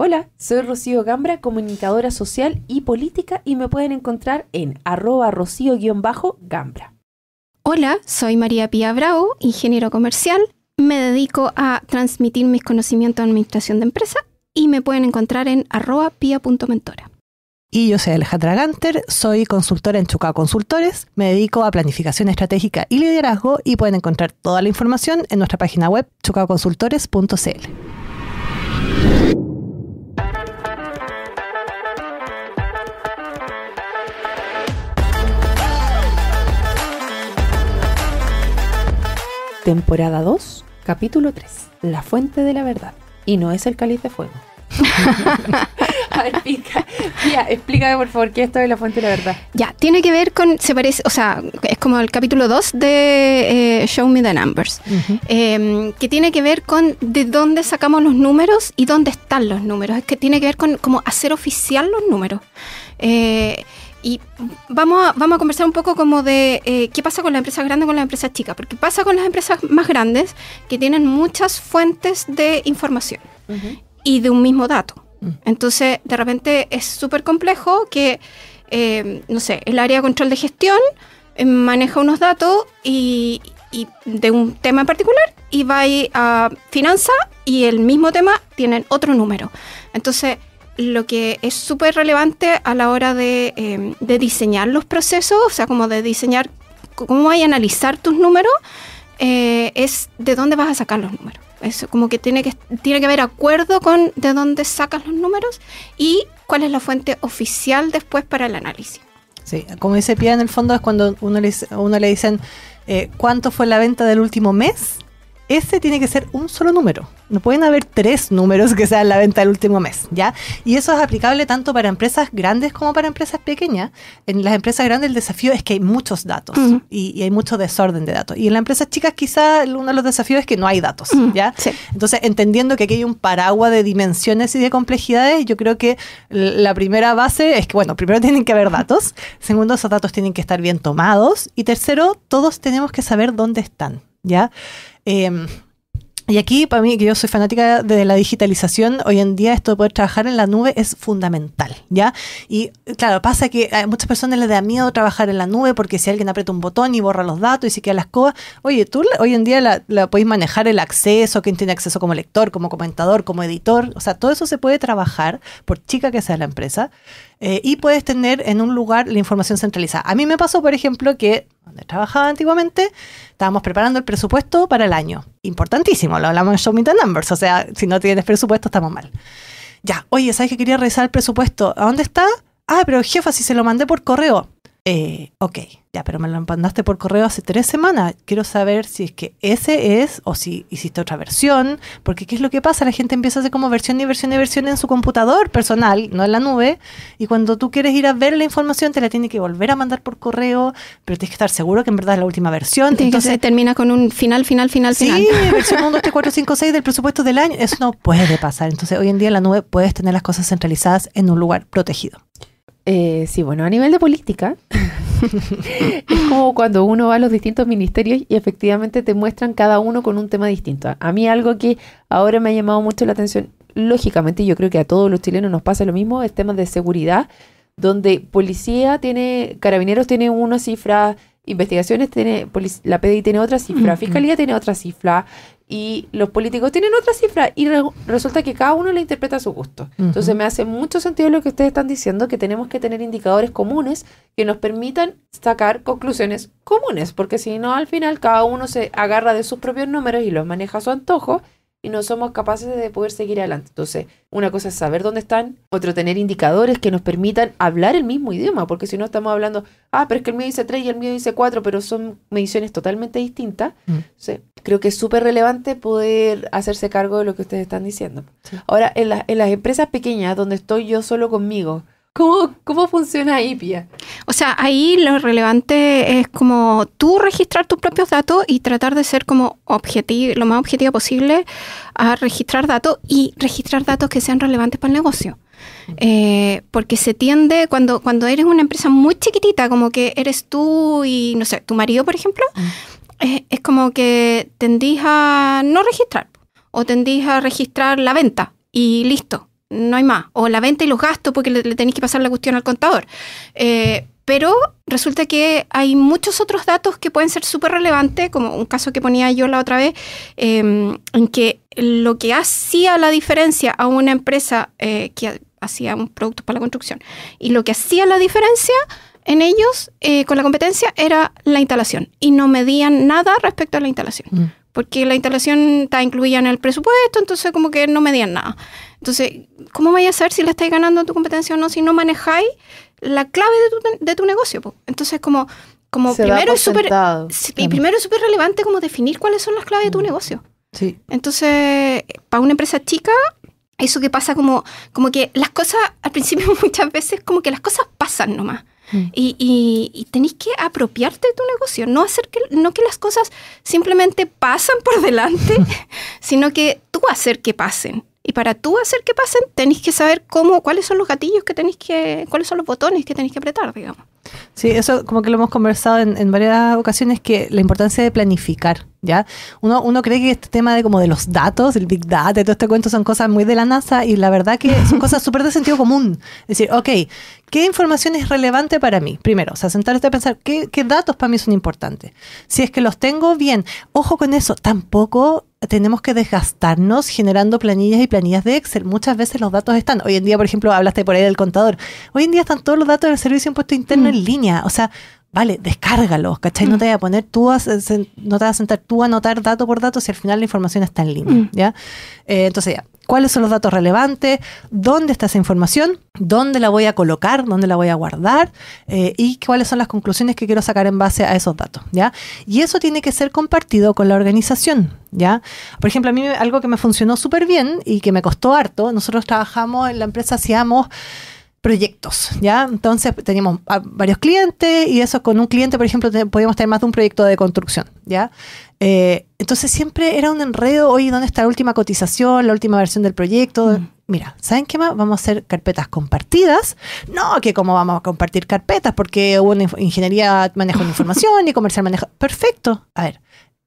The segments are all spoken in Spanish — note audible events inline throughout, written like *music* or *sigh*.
Hola, soy Rocío Gambra, comunicadora social y política y me pueden encontrar en arroba rocío-gambra. Hola, soy María Pía Bravo, ingeniero comercial. Me dedico a transmitir mis conocimientos en administración de empresa y me pueden encontrar en arroba pia.mentora. Y yo soy Alejandra Ganter, soy consultora en Chucao Consultores, me dedico a planificación estratégica y liderazgo y pueden encontrar toda la información en nuestra página web chucaconsultores.cl. temporada 2, capítulo 3, La fuente de la verdad. Y no es el cáliz de fuego. *laughs* a ver, Ya, explícame por favor qué es esto de la fuente de la verdad. Ya, tiene que ver con, se parece, o sea, es como el capítulo 2 de eh, Show Me the Numbers, em, que tiene que ver con de dónde sacamos los números y dónde están los números. Es que tiene que ver con como hacer oficial los números. Eh, y vamos a, vamos a conversar un poco como de eh, qué pasa con las empresas grandes con las empresas chicas, porque pasa con las empresas más grandes que tienen muchas fuentes de información y de un mismo dato. Mm. Entonces, de repente es súper complejo que, eh, no sé, el área de control de gestión eh, maneja unos datos y, y de un tema en particular y va a finanza y el mismo tema tienen otro número. Entonces, lo que es súper relevante a la hora de, eh, diseñar los procesos, o sea, como de diseñar cómo hay analizar tus números, eh, es de dónde vas a sacar los números. Es como que tiene que tiene que haber acuerdo con de dónde sacas los números y cuál es la fuente oficial después para el análisis. Sí, como dice Pia, en el fondo es cuando uno le, uno le dicen eh, cuánto fue la venta del último mes ese tiene que ser un solo número. No pueden haber tres números que sean la venta del último mes, ¿ya? Y eso es aplicable tanto para empresas grandes como para empresas pequeñas. En las empresas grandes el desafío es que hay muchos datos y, hay mucho desorden de datos. Y en las empresas chicas quizás uno de los desafíos es que no hay datos, ¿ya? Entonces, entendiendo que aquí hay un paraguas de dimensiones y de complejidades, yo creo que la primera base es que, bueno, primero *laughs* tienen que haber datos, segundo, esos datos tienen que estar bien tomados y tercero, todos tenemos que saber dónde están. ¿ya? Em, y aquí, para mí, que yo soy fanática de la digitalización, hoy en día esto de poder trabajar en la nube es fundamental, ¿ya? Y claro, pasa que a muchas personas les da miedo trabajar en la nube porque si alguien aprieta un botón y borra los datos y se queda las cosas, oye, tú hoy en día la, podéis manejar el acceso, quién tiene acceso como lector, como comentador, como editor, o sea, todo eso se puede trabajar, por chica que sea la empresa, eh, y puedes tener en un lugar la información centralizada. A mí me pasó, por ejemplo, que donde trabajaba antiguamente, estábamos preparando el presupuesto para el año. Importantísimo, lo hablamos en Show Numbers, o sea, si no tienes presupuesto estamos mal. Ya, oye, ¿sabes que quería revisar el presupuesto? ¿A dónde está? Ah, pero jefa, si se lo mandé por correo eh, ok, ya, pero me lo mandaste por correo hace tres semanas. Quiero saber si es que ese es o si hiciste otra versión, porque ¿qué es lo que pasa? La gente empieza a hacer como versión y versión y versión en su computador personal, no en la nube, y cuando tú quieres ir a ver la información te la tiene que volver a mandar por correo, pero tienes que estar seguro que en verdad es la última versión. Entonces termina con un final, final, final, final. Sí, *laughs* versión 1, 2, 3, 4, 5, del presupuesto del año. Eso no puede pasar. Entonces hoy en día en la nube puedes tener las cosas centralizadas en un lugar protegido. Eh, sí, bueno, a nivel de política, *laughs* es como cuando uno va a los distintos ministerios y efectivamente te muestran cada uno con un tema distinto. A mí algo que ahora me ha llamado mucho la atención, lógicamente yo creo que a todos los chilenos nos pasa lo mismo, es temas de seguridad, donde policía tiene, carabineros tiene una cifra, investigaciones tiene, la PDI tiene otra cifra, mm, mm. fiscalía tiene otra cifra, y los políticos tienen otra cifra y resulta que cada uno la interpreta a su gusto. Entonces me hace mucho sentido lo que ustedes están diciendo, que tenemos que tener indicadores comunes que nos permitan sacar conclusiones comunes, porque si no al final cada uno se agarra de sus propios números y los maneja a su antojo y no somos capaces de poder seguir adelante. Entonces, una cosa es saber dónde están, otro tener indicadores que nos permitan hablar el mismo idioma, porque si no estamos hablando, ah, pero es que el mío dice 3 y el mío dice 4, pero son mediciones totalmente distintas. Mm. creo que es súper relevante poder hacerse cargo de lo que ustedes están diciendo. Ahora, en, en las empresas pequeñas, donde estoy yo solo conmigo, ¿Cómo, ¿Cómo, funciona IPIA? O sea, ahí lo relevante es como tú registrar tus propios datos y tratar de ser como objetivo, lo más objetivo posible a registrar datos y registrar datos que sean relevantes para el negocio. Eh, porque se tiende, cuando, cuando eres una empresa muy chiquitita, como que eres tú y, no sé, tu marido, por ejemplo, mm. eh, es como que tendís a no registrar o tendís a registrar la venta y listo no hay más. O la venta y los gastos porque le, tenéis que pasar la cuestión al contador. Eh, pero resulta que hay muchos otros datos que pueden ser súper relevantes, como un caso que ponía yo la otra vez, em, en que lo que hacía la diferencia a una empresa eh, que hacía un producto para la construcción y lo que hacía la diferencia en ellos eh, con la competencia era la instalación y no medían nada respecto a la instalación. Mm. Porque la instalación está incluida en el presupuesto, entonces como que no medían nada. Entonces, ¿cómo vais a saber si la estáis ganando tu competencia o no si no manejáis la clave de tu, de tu negocio? Entonces, como, como primero es súper y primero súper relevante como definir cuáles son las claves de tu mm. negocio. Entonces, para una empresa chica, eso que pasa como, como que las cosas, al principio *laughs* muchas veces como que las cosas pasan nomás. Mm. Y, y, y tenéis que apropiarte de tu negocio, no hacer que, no que las cosas simplemente pasan por *laughs* delante, sino que tú hacer que pasen. Y para tú hacer que pasen, tenéis que saber cómo, cuáles son los gatillos que tenéis que, cuáles son los botones que tenés que apretar, digamos. Sí, eso como que lo hemos conversado en, en, varias ocasiones, que la importancia de planificar, ¿ya? Uno, cree que este tema de como de los datos, el Big Data, todo este cuento son cosas muy de la NASA y la verdad que son *laughs* cosas súper de sentido común. Es decir, ok, ¿qué información es relevante para mí? Primero, o sea, a pensar, ¿qué, qué datos para mí son importantes? Si es que los tengo, bien. Ojo con eso, tampoco tenemos que desgastarnos generando planillas y planillas de Excel. Muchas veces los datos están. Hoy en día, por ejemplo, hablaste por ahí del contador. Hoy en día están todos los datos del Servicio Impuesto Interno mm. en línea. O sea, vale, descárgalos, ¿cachai? No mm. te voy a poner tú, a, te vas a sentar tú a anotar dato por dato si al final la información está en línea, mm. ¿ya? Eh, entonces ¿cuáles son los datos relevantes? ¿Dónde está esa información? ¿Dónde la voy a colocar? ¿Dónde la voy a guardar? Eh, ¿Y cuáles son las conclusiones que quiero sacar en base a esos datos, ya? Y eso tiene que ser compartido con la organización, ¿ya? Por ejemplo, a mí algo que me funcionó súper bien y que me costó harto, nosotros trabajamos en la empresa, hacíamos proyectos, ¿ya? Entonces teníamos varios clientes y eso con un cliente, por ejemplo, podíamos tener más de un proyecto de construcción, ¿ya? Eh, entonces siempre era un enredo, oye, ¿dónde está la última cotización, la última versión del proyecto? Mm. Mira, ¿saben qué más? Vamos a hacer carpetas compartidas. No, que cómo vamos a compartir carpetas, porque hubo una ingeniería manejo de información y comercial manejo. *laughs* Perfecto. A ver,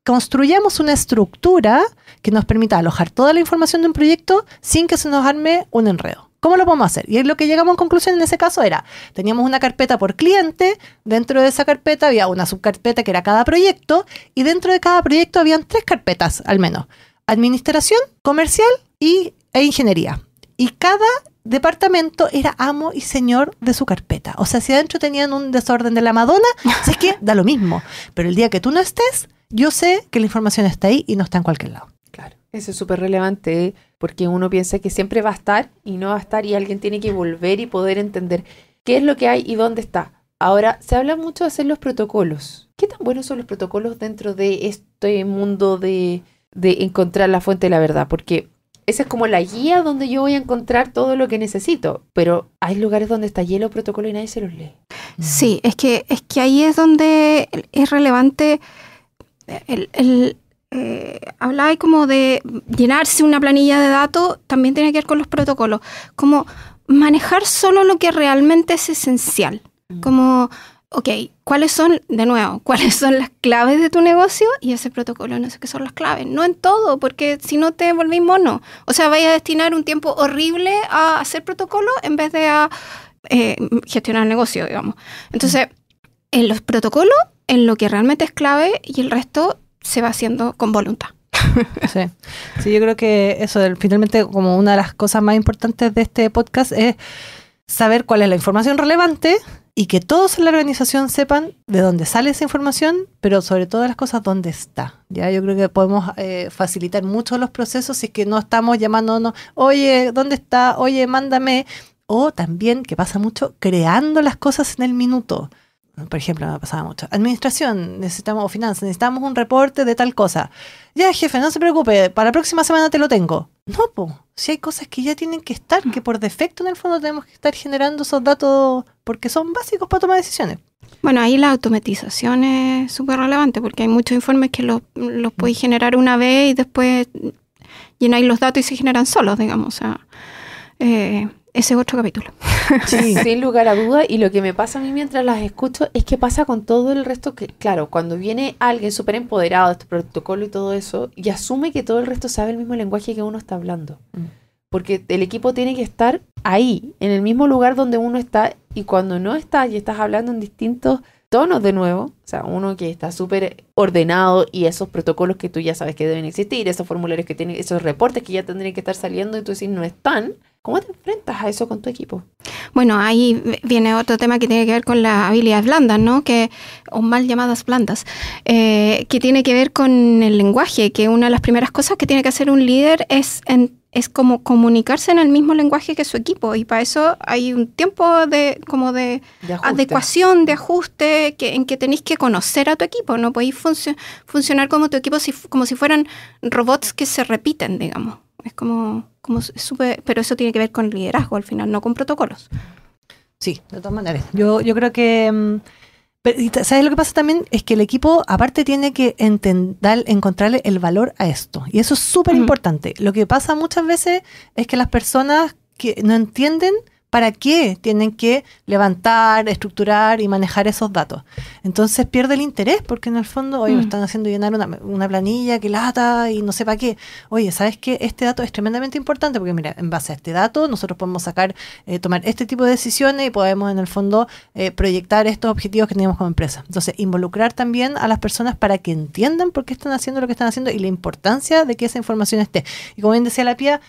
construyamos una estructura que nos permita alojar toda la información de un proyecto sin que se nos arme un enredo. ¿Cómo lo podemos hacer? Y lo que llegamos a conclusión en ese caso era, teníamos una carpeta por cliente, dentro de esa carpeta había una subcarpeta que era cada proyecto, y dentro de cada proyecto habían tres carpetas al menos, administración, comercial y, e ingeniería. Y cada departamento era amo y señor de su carpeta. O sea, si adentro tenían un desorden de la Madonna, es que *laughs* da lo mismo. Pero el día que tú no estés, yo sé que la información está ahí y no está en cualquier lado. Claro, eso es súper relevante porque uno piensa que siempre va a estar y no va a estar y alguien tiene que volver y poder entender qué es lo que hay y dónde está. Ahora, se habla mucho de hacer los protocolos. ¿Qué tan buenos son los protocolos dentro de este mundo de, de encontrar la fuente de la verdad? Porque esa es como la guía donde yo voy a encontrar todo lo que necesito, pero hay lugares donde está hielo protocolo y nadie se los lee. Mm. Sí, es que, es que ahí es donde es relevante el, eh, hablaba como de llenarse una planilla de datos, también tiene que ver con los protocolos, como manejar solo lo que realmente es esencial, mm. como, ok, ¿cuáles son, de nuevo, *laughs* cuáles son las claves de tu negocio? Y ese protocolo, no sé qué son las claves, no en todo, porque si no te volvís mono, o sea, vais a destinar un tiempo horrible a hacer protocolo en vez de a eh, gestionar el negocio, digamos. Entonces, mm. en los protocolos, en lo que realmente es clave y el resto se va haciendo con voluntad. Sí. yo creo que eso, finalmente, como una de las cosas más importantes de este podcast es saber cuál es la información relevante y que todos en la organización sepan de dónde sale esa información, pero sobre todas las cosas dónde está. Ya yo creo que podemos eh, facilitar mucho los procesos si que no estamos llamándonos, oye, ¿dónde está? Oye, mándame. O también, que pasa mucho, creando las cosas en el minuto por ejemplo, me pasaba mucho. Administración, necesitamos, o finanzas, necesitamos un reporte de tal cosa. Ya, jefe, no se preocupe, para la próxima semana te lo tengo. No, pues si hay cosas que ya tienen que estar, que por defecto en el fondo tenemos que estar generando esos datos porque son básicos para tomar decisiones. Bueno, ahí la automatización es súper relevante porque hay muchos informes que los, los podéis generar una vez y después llenáis los datos y se generan solos, digamos. O eh, ese es otro capítulo. Sí. *laughs* Sin lugar a duda. Y lo que me pasa a mí mientras las escucho es que pasa con todo el resto que, claro, cuando viene alguien súper empoderado de este protocolo y todo eso, y asume que todo el resto sabe el mismo lenguaje que uno está hablando. Mm. Porque el equipo tiene que estar ahí, en el mismo lugar donde uno está, y cuando no está y estás hablando en distintos tonos de nuevo, o sea, uno que está súper ordenado y esos protocolos que tú ya sabes que deben existir, esos formularios que tienen, esos reportes que ya tendrían que estar saliendo y tú decís no están, ¿cómo te enfrentas a eso con tu equipo? Bueno, ahí viene otro tema que tiene que ver con las habilidades blandas, ¿no? Que, o mal llamadas blandas, eh, que tiene que ver con el lenguaje, que una de las primeras cosas que tiene que hacer un líder es es como comunicarse en el mismo lenguaje que su equipo y para eso hay un tiempo de como de, adecuación, de ajuste que, en que tenéis que conocer a tu equipo, no podéis funcionar como tu equipo como si fueran robots que se repiten, digamos. Es como como super, pero eso tiene que ver con liderazgo al final, no con protocolos. Sí, de todas maneras. Yo yo creo que mm, pero, ¿Sabes lo que pasa también? Es que el equipo aparte tiene que entender, encontrarle el valor a esto. Y eso es súper importante. Lo que pasa muchas veces es que las personas que no entienden para qué tienen que levantar, estructurar y manejar esos datos. Entonces pierde el interés porque en el fondo, hoy mm. están haciendo llenar una, planilla que lata y no sé para qué. Oye, ¿sabes qué? Este dato es tremendamente importante porque mira, en base a este dato nosotros podemos sacar, eh, tomar este tipo de decisiones y podemos en el fondo eh, proyectar estos objetivos que tenemos como empresa. Entonces, involucrar también a las personas para que entiendan por qué están haciendo lo que están haciendo y la importancia de que esa información esté. Y como bien decía la Pia,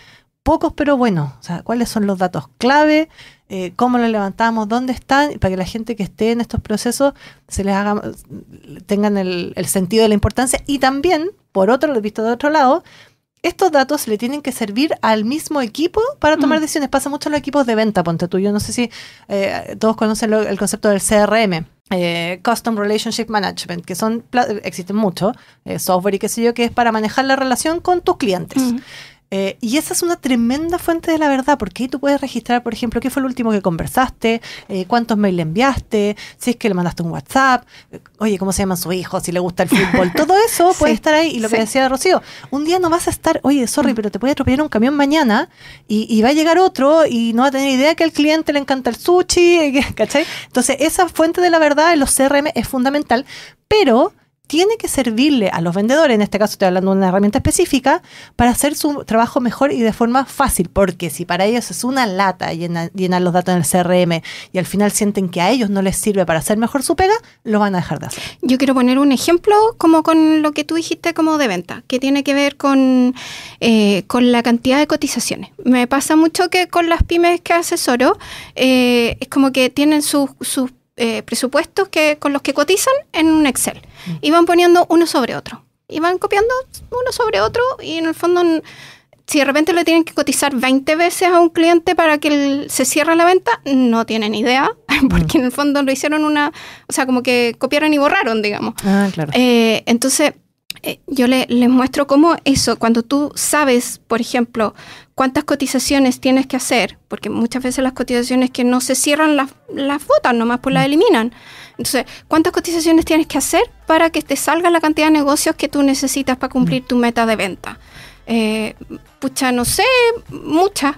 pocos pero bueno. O sea, cuáles son los datos clave, eh, cómo los levantamos, dónde están, para que la gente que esté en estos procesos se les haga, tengan el, sentido de la importancia. Y también, por otro, lo he visto de otro lado, estos datos le tienen que servir al mismo equipo para tomar mm. decisiones. Pasa mucho en los equipos de venta, ponte tú. Yo no sé si eh, todos conocen el concepto del CRM, eh, Custom Relationship Management, que son existen mucho, eh, software y qué sé yo, que es para manejar la relación con tus clientes. Mm. Eh, y esa es una tremenda fuente de la verdad, porque ahí tú puedes registrar, por ejemplo, qué fue el último que conversaste, eh, cuántos mails le enviaste, si es que le mandaste un WhatsApp, eh, oye, cómo se llama su hijo, si le gusta el fútbol. *laughs* Todo eso puede estar ahí. Y lo que decía Rocío, un día no vas a estar, oye, sorry, mm. pero te puede atropellar un camión mañana y, y, va a llegar otro y no va a tener idea que al cliente le encanta el sushi, *laughs* ¿cachai? Entonces, esa fuente de la verdad en los CRM es fundamental, pero tiene que servirle a los vendedores, en este caso estoy hablando de una herramienta específica, para hacer su trabajo mejor y de forma fácil, porque si para ellos es una lata llenar, los datos en el CRM y al final sienten que a ellos no les sirve para hacer mejor su pega, lo van a dejar de hacer. Yo quiero poner un ejemplo como con lo que tú dijiste como de venta, que tiene que ver con, eh, con la cantidad de cotizaciones. Me pasa mucho que con las pymes que asesoro, eh, es como que tienen sus eh, presupuestos que, con los que cotizan en un Excel. Y van poniendo uno sobre otro. Y van copiando uno sobre otro y en el fondo, si de repente le tienen que cotizar 20 veces a un cliente para que se cierre la venta, no tienen idea, *laughs* porque en el fondo lo hicieron una, o sea, como que copiaron y borraron, digamos. Ah, claro. Eh, entonces, eh, yo les muestro cómo eso, cuando tú sabes, por ejemplo, cuántas cotizaciones tienes que hacer, porque muchas veces las cotizaciones que no se cierran las, las nomás pues las mm. eliminan. Entonces, ¿cuántas cotizaciones tienes que hacer para que te salga la cantidad de negocios que tú necesitas para cumplir mm. tu meta de venta? Eh, pucha, no sé, muchas.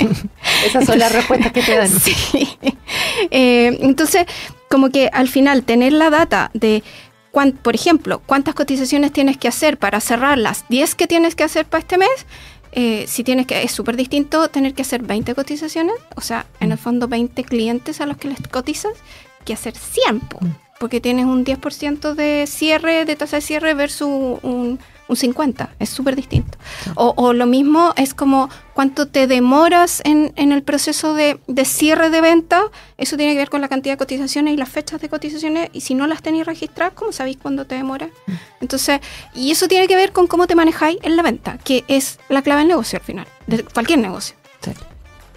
*laughs* Esas son las respuestas que te dan. *laughs* Eh, entonces, como que al final tener la data de por ejemplo, cuántas cotizaciones tienes que hacer para cerrar las 10 que tienes que hacer para este mes, eh, si tienes que, es súper distinto tener que hacer 20 cotizaciones, o sea, en el mm. fondo 20 clientes a los que les cotizas, que hacer 100, mm. porque tienes un 10% de cierre, de tasa de cierre versus un un 50, es súper distinto. O, lo mismo es como cuánto te demoras en, el proceso de, cierre de venta, eso tiene que ver con la cantidad de cotizaciones y las fechas de cotizaciones, y si no las tenéis registradas, ¿cómo sabéis cuándo te demora? Mm. Entonces, y eso tiene que ver con cómo te manejáis en la venta, que es la clave del negocio al final, de cualquier negocio.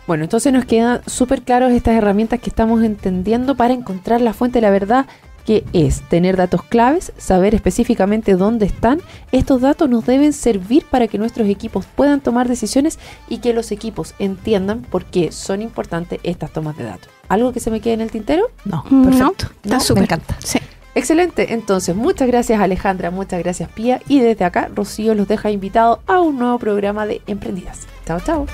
Bueno, entonces nos quedan súper claros estas herramientas que estamos entendiendo para encontrar la fuente de la verdad que es tener datos claves, saber específicamente dónde están. Estos datos nos deben servir para que nuestros equipos puedan tomar decisiones y que los equipos entiendan por qué son importantes estas tomas de datos. ¿Algo que se me quede en el tintero? No, perfecto. Me encanta. Sí. Excelente, entonces muchas gracias Alejandra, muchas gracias Pía y desde acá Rocío los deja invitado a un nuevo programa de Emprendidas. Chao, chao.